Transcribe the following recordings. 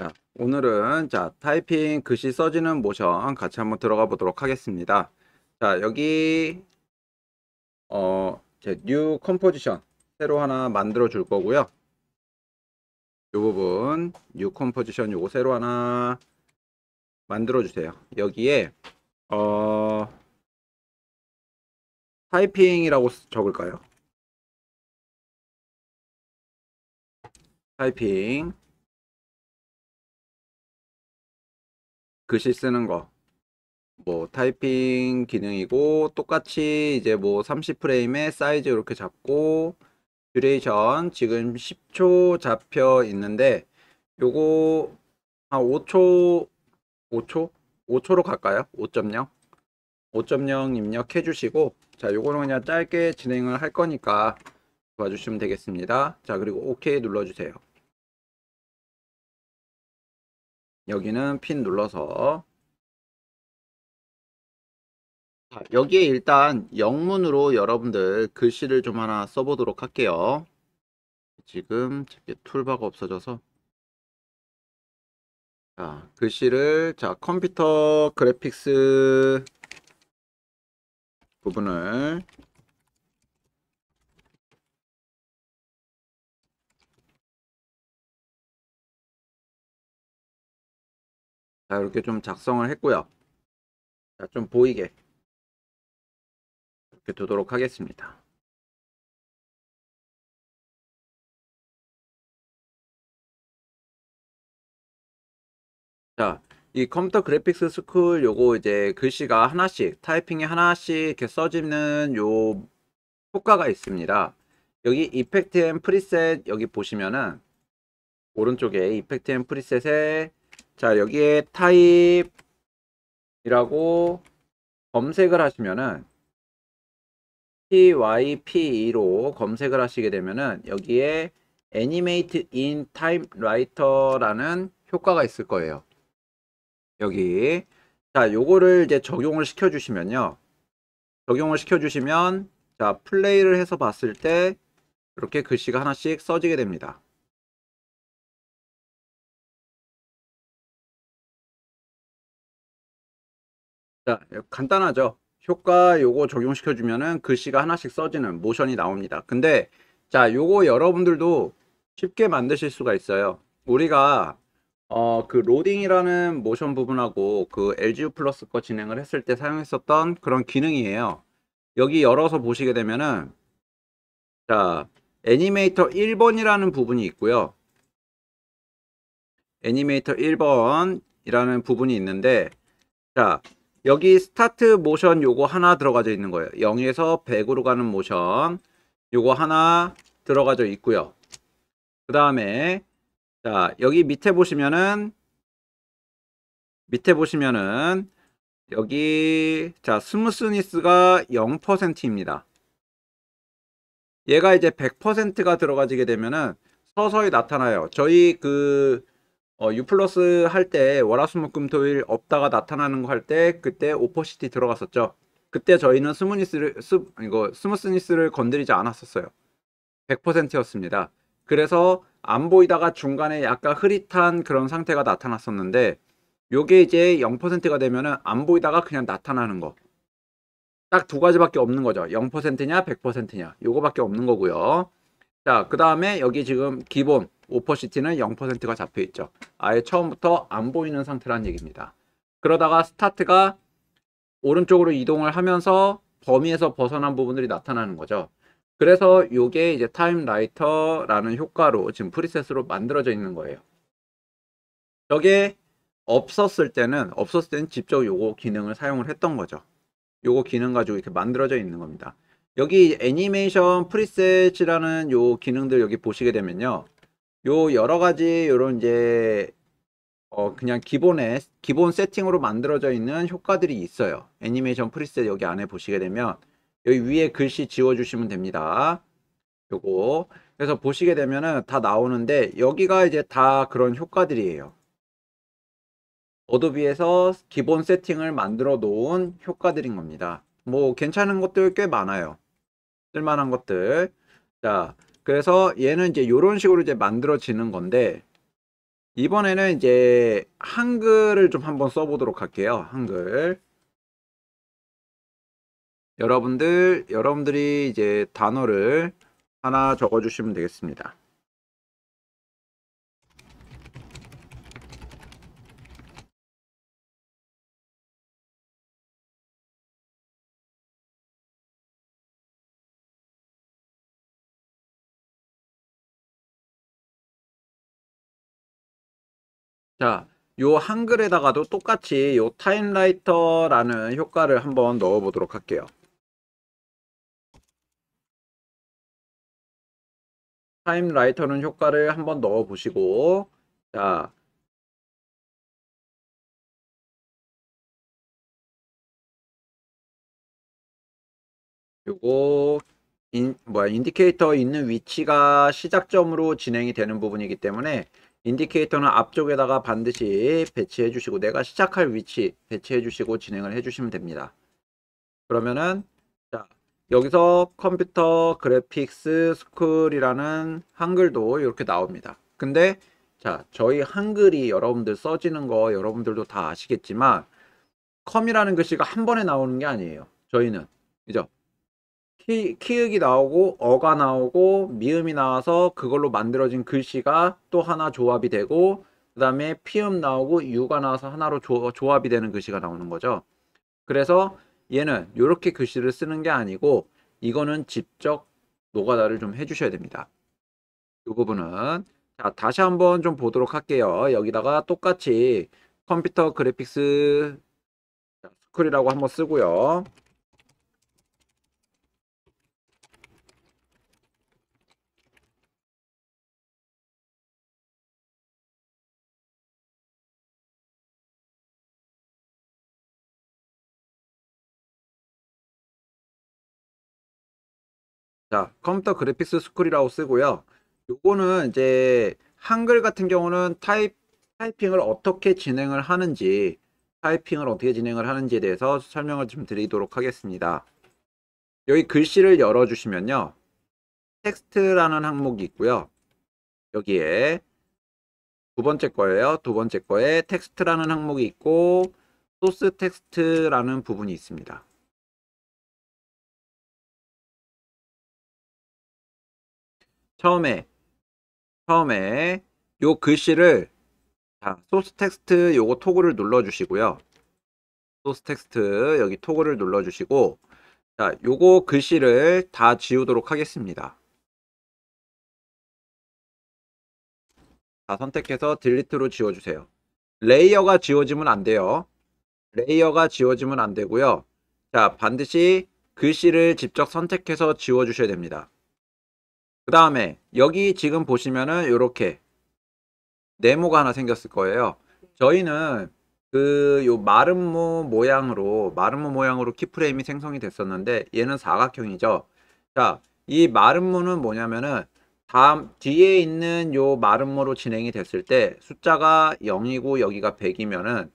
자, 오늘은 자, 타이핑 글씨 써지는 모션 같이 한번 들어가 보도록 하겠습니다. 자, 여기 어, 뉴 컴포지션 새로 하나 만들어 줄 거고요. 이 부분 뉴 컴포지션 요거 새로 하나 만들어 주세요. 여기에 어 타이핑이라고 적을까요? 타이핑 글씨 쓰는 거. 뭐 타이핑 기능이고 똑같이 이제 뭐 3 0프레임에 사이즈 이렇게 잡고 듀레이션 지금 10초 잡혀 있는데 요거 한 5초 5초 5초로 갈까요? 5.0 5.0 입력해 주시고 자 요거는 그냥 짧게 진행을 할 거니까 봐주시면 되겠습니다 자 그리고 OK 눌러주세요 여기는 핀 눌러서 자, 여기에 일단 영문으로 여러분들 글씨를 좀 하나 써보도록 할게요. 지금 툴바가 없어져서 자, 글씨를 자 컴퓨터 그래픽스 부분을 자 이렇게 좀 작성을 했고요 자, 좀 보이게 이렇게 두도록 하겠습니다 자, 이 컴퓨터 그래픽스 스쿨 요거 이제 글씨가 하나씩 타이핑이 하나씩 이렇게 써지는 요 효과가 있습니다 여기 이펙트 앤 프리셋 여기 보시면은 오른쪽에 이펙트 앤 프리셋에 자 여기에 타입이라고 검색을 하시면은 type로 검색을 하시게 되면은 여기에 animate in typewriter라는 효과가 있을 거예요. 여기 자 요거를 이제 적용을 시켜 주시면요. 적용을 시켜 주시면 자 플레이를 해서 봤을 때 이렇게 글씨가 하나씩 써지게 됩니다. 자, 그러니까 간단하죠. 효과 요거 적용시켜주면은 글씨가 하나씩 써지는 모션이 나옵니다. 근데 자, 요거 여러분들도 쉽게 만드실 수가 있어요. 우리가 어, 그 로딩이라는 모션 부분하고 그 LGU 플러스 거 진행을 했을 때 사용했었던 그런 기능이에요. 여기 열어서 보시게 되면은 자, 애니메이터 1번이라는 부분이 있고요. 애니메이터 1번이라는 부분이 있는데 자, 여기 스타트 모션 요거 하나 들어가져 있는 거예요. 0에서 100으로 가는 모션 요거 하나 들어가져 있고요. 그 다음에 자 여기 밑에 보시면은 밑에 보시면은 여기 자 스무스니스가 0%입니다. 얘가 이제 100%가 들어가지게 되면은 서서히 나타나요. 저희 그 어, U 플러스 할 때 월화수목금토일 없다가 나타나는 거 할 때 그때 오퍼시티 들어갔었죠. 그때 저희는 스무니스를 스, 이거 스무스니스를 건드리지 않았었어요. 100%였습니다. 그래서 안 보이다가 중간에 약간 흐릿한 그런 상태가 나타났었는데 요게 이제 0%가 되면은 안 보이다가 그냥 나타나는 거. 딱 두 가지밖에 없는 거죠. 0%냐 100%냐 요거밖에 없는 거고요. 자, 그 다음에 여기 지금 기본 오퍼시티는 0%가 잡혀 있죠. 아예 처음부터 안 보이는 상태란 얘기입니다. 그러다가 스타트가 오른쪽으로 이동을 하면서 범위에서 벗어난 부분들이 나타나는 거죠. 그래서 이게 이제 타임라이터라는 효과로 지금 프리셋으로 만들어져 있는 거예요. 저게 없었을 때는 없었을 때는 직접 요거 기능을 사용을 했던 거죠. 요거 기능 가지고 이렇게 만들어져 있는 겁니다. 여기 애니메이션 프리셋이라는 요 기능들 여기 보시게 되면요. 요 여러 가지 요런 이제 어 그냥 기본에 기본 세팅으로 만들어져 있는 효과들이 있어요. 애니메이션 프리셋 여기 안에 보시게 되면 여기 위에 글씨 지워 주시면 됩니다. 요거 그래서 보시게 되면은 다 나오는데 여기가 이제 다 그런 효과들이에요. 어도비에서 기본 세팅을 만들어 놓은 효과들인 겁니다. 뭐 괜찮은 것들 꽤 많아요. 쓸만한 것들. 자, 그래서 얘는 이제 이런 식으로 이제 만들어지는 건데 이번에는 이제 한글을 좀 한번 써보도록 할게요. 한글. 여러분들, 여러분들이 이제 단어를 하나 적어주시면 되겠습니다. 자, 요 한글에다가도 똑같이 요 타임라이터라는 효과를 한번 넣어보도록 할게요. 타임라이터는 효과를 한번 넣어보시고 자 요거 인, 뭐야, 인디케이터 있는 위치가 시작점으로 진행이 되는 부분이기 때문에 인디케이터는 앞쪽에다가 반드시 배치해 주시고 내가 시작할 위치 배치해 주시고 진행을 해 주시면 됩니다. 그러면은 자 여기서 컴퓨터 그래픽스 스쿨이라는 한글도 이렇게 나옵니다. 근데 자 저희 한글이 여러분들 써지는 거 여러분들도 다 아시겠지만 컴이라는 글씨가 한 번에 나오는 게 아니에요. 저희는 그죠? 키, 키읔이 나오고 어가 나오고 미음이 나와서 그걸로 만들어진 글씨가 또 하나 조합이 되고 그 다음에 피음 나오고 유가 나와서 하나로 조, 조합이 되는 글씨가 나오는 거죠. 그래서 얘는 이렇게 글씨를 쓰는 게 아니고 이거는 직접 노가다를 좀 해주셔야 됩니다. 이 부분은 자 다시 한번 좀 보도록 할게요. 여기다가 똑같이 컴퓨터 그래픽스 스쿨이라고 한번 쓰고요. 자, 컴퓨터 그래픽스 스쿨이라고 쓰고요. 요거는 이제 한글 같은 경우는 타입 타이핑을 어떻게 진행을 하는지 타이핑을 어떻게 진행을 하는지에 대해서 설명을 좀 드리도록 하겠습니다. 여기 글씨를 열어주시면요. 텍스트라는 항목이 있고요. 여기에 두 번째 거예요. 두 번째 거에 텍스트라는 항목이 있고 소스 텍스트라는 부분이 있습니다. 처음에 처음에 요 글씨를 자, 소스 텍스트 요거 토글을 눌러 주시고요. 소스 텍스트 여기 토글을 눌러 주시고 자, 요거 글씨를 다 지우도록 하겠습니다. 다 선택해서 딜리트로 지워 주세요. 레이어가 지워지면 안 돼요. 레이어가 지워지면 안 되고요. 자, 반드시 글씨를 직접 선택해서 지워 주셔야 됩니다. 그 다음에 여기 지금 보시면은 이렇게 네모가 하나 생겼을 거예요. 저희는 그 요 마름모 모양으로 마름모 모양으로 키프레임이 생성이 됐었는데 얘는 사각형이죠. 자, 이 마름모는 뭐냐면은 다음 뒤에 있는 요 마름모로 진행이 됐을 때 숫자가 0이고 여기가 100이면은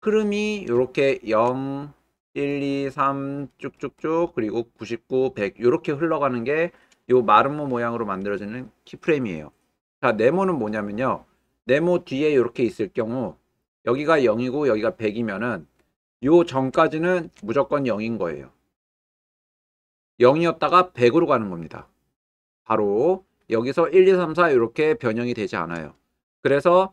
흐름이 이렇게 0 1 2 3 쭉쭉쭉 그리고 99 100 이렇게 흘러가는 게요 마름모 모양으로 만들어지는 키프레임이에요. 자, 네모는 뭐냐면요. 네모 뒤에 이렇게 있을 경우 여기가 0이고 여기가 100이면은 요 전까지는 무조건 0인 거예요. 0이었다가 100으로 가는 겁니다. 바로 여기서 1, 2, 3, 4 이렇게 변형이 되지 않아요. 그래서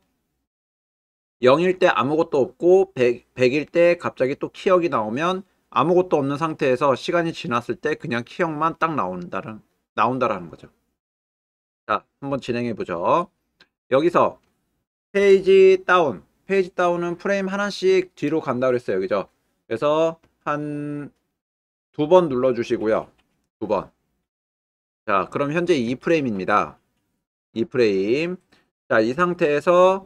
0일 때 아무것도 없고 100, 100일 때 갑자기 또 키역이 나오면 아무것도 없는 상태에서 시간이 지났을 때 그냥 키역만 딱 나온다는 나온다라는 거죠. 자, 한번 진행해 보죠. 여기서 페이지 다운, 페이지 다운은 프레임 하나씩 뒤로 간다고 그랬어요. 그죠? 그래서 한 두 번 눌러 주시고요. 두 번. 자, 그럼 현재 이프레임입니다이프레임 자, 이 상태에서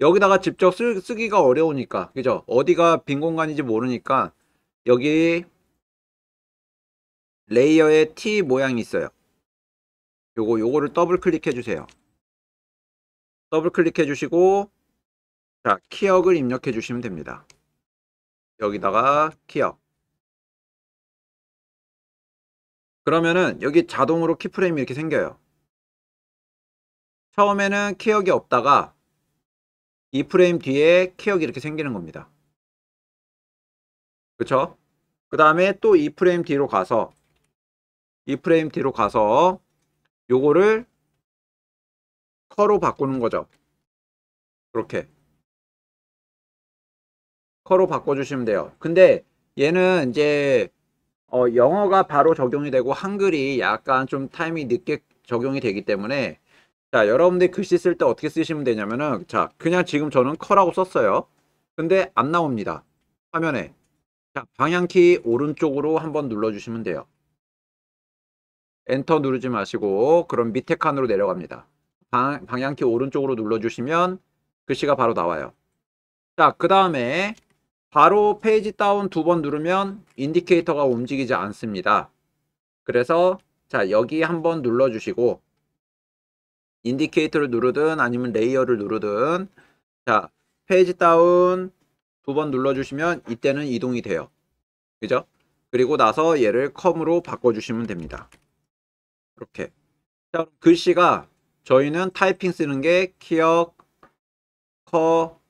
여기다가 직접 쓰, 기가 어려우니까. 그죠? 어디가 빈 공간인지 모르니까 여기 레이어에 T 모양이 있어요. 요거 요거를 더블 클릭해 주세요. 더블 클릭해 주시고 자, 키역을 입력해 주시면 됩니다. 여기다가 키역. 그러면은 여기 자동으로 키프레임이 이렇게 생겨요. 처음에는 키역이 없다가 이 프레임 뒤에 키역이 이렇게 생기는 겁니다. 그쵸? 그 다음에 또 이 프레임 뒤로 가서 이 프레임 뒤로 가서 요거를 커로 바꾸는 거죠. 그렇게 커로 바꿔주시면 돼요. 근데 얘는 이제 어 영어가 바로 적용이 되고 한글이 약간 좀 타이밍이 늦게 적용이 되기 때문에 자 여러분들이 글씨 쓸 때 어떻게 쓰시면 되냐면은 자 그냥 지금 저는 커라고 썼어요. 근데 안 나옵니다. 화면에 자 방향키 오른쪽으로 한번 눌러주시면 돼요. 엔터 누르지 마시고 그럼 밑에 칸으로 내려갑니다. 방, 방향키 오른쪽으로 눌러주시면 글씨가 그 바로 나와요. 자, 그 다음에 바로 페이지 다운 두 번 누르면 인디케이터가 움직이지 않습니다. 그래서 자 여기 한 번 눌러주시고 인디케이터를 누르든 아니면 레이어를 누르든 자 페이지 다운 두 번 눌러주시면 이때는 이동이 돼요. 그죠? 그리고 나서 얘를 컴으로 바꿔주시면 됩니다. 이렇게. 자, 그럼 글씨가 저희는 타이핑 쓰는 게 키역, 커,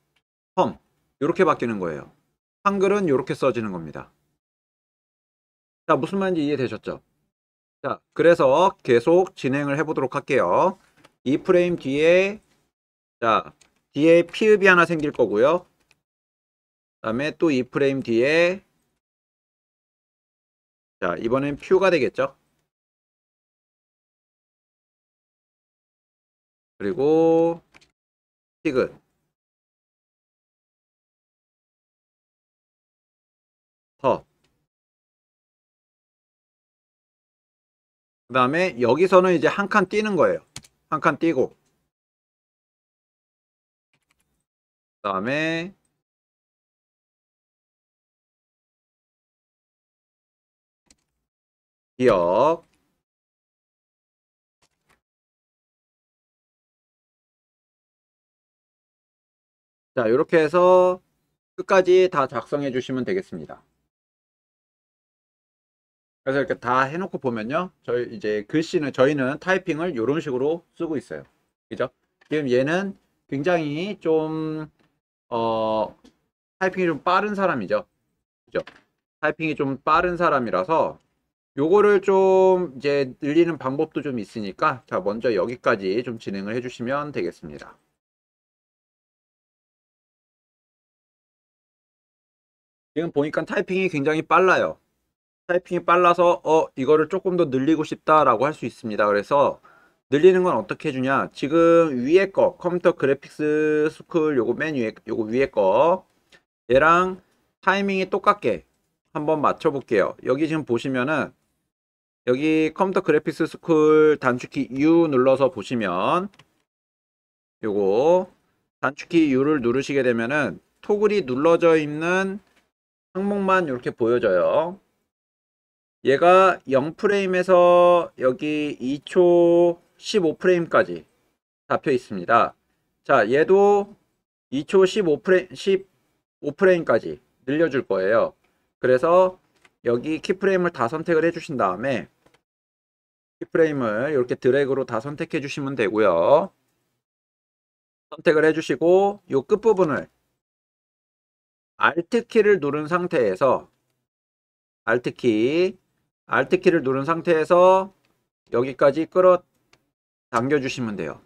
펌 이렇게 바뀌는 거예요. 한글은 이렇게 써지는 겁니다. 자, 무슨 말인지 이해되셨죠? 자, 그래서 계속 진행을 해보도록 할게요. 이 프레임 뒤에 자, 뒤에 피읍이 하나 생길 거고요. 그 다음에 또 이 프레임 뒤에 자, 이번엔 퓨가 되겠죠? 그리고 피그 터. 그 다음에 여기서는 이제 한칸 뛰는 거예요. 한칸 뛰고. 그 다음에 기억 자, 이렇게 해서 끝까지 다 작성해 주시면 되겠습니다. 그래서 이렇게 다 해놓고 보면요. 저희 이제 글씨는 저희는 타이핑을 이런 식으로 쓰고 있어요. 그죠? 지금 얘는 굉장히 좀, 어, 타이핑이 좀 빠른 사람이죠. 그죠? 타이핑이 좀 빠른 사람이라서 요거를 좀 이제 늘리는 방법도 좀 있으니까 자 먼저 여기까지 좀 진행을 해주시면 되겠습니다. 지금 보니까 타이핑이 굉장히 빨라요. 타이핑이 빨라서 어 이거를 조금 더 늘리고 싶다라고 할 수 있습니다. 그래서 늘리는 건 어떻게 해주냐 지금 위에 거 컴퓨터 그래픽스 스쿨 요거 맨 위에 요거 위에 거 얘랑 타이밍이 똑같게 한번 맞춰 볼게요 여기 지금 보시면은 여기 컴퓨터 그래픽스 스쿨 단축키 U 눌러서 보시면 요거 단축키 U를 누르시게 되면은 토글이 눌러져 있는 항목만 이렇게 보여져요. 얘가 0프레임에서 여기 2초 15프레임까지 잡혀 있습니다. 자, 얘도 2초 15프레임, 15프레임까지 늘려줄 거예요. 그래서 여기 키프레임을 다 선택을 해주신 다음에 키프레임을 이렇게 드래그로 다 선택해 주시면 되고요. 선택을 해주시고 이 끝부분을 Alt키를 누른 상태에서 Alt키 Alt키를 누른 상태에서 여기까지 끌어 당겨주시면 돼요.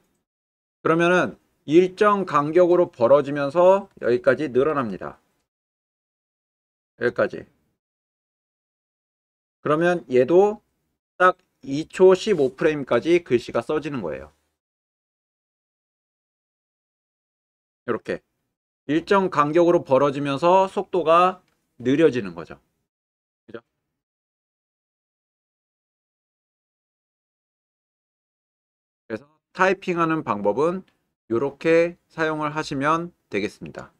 그러면은 일정 간격으로 벌어지면서 여기까지 늘어납니다. 여기까지. 그러면 얘도 딱 2초 15프레임까지 글씨가 써지는 거예요. 이렇게. 일정 간격으로 벌어지면서 속도가 느려지는 거죠. 그죠? 그래서 타이핑하는 방법은 이렇게 사용을 하시면 되겠습니다.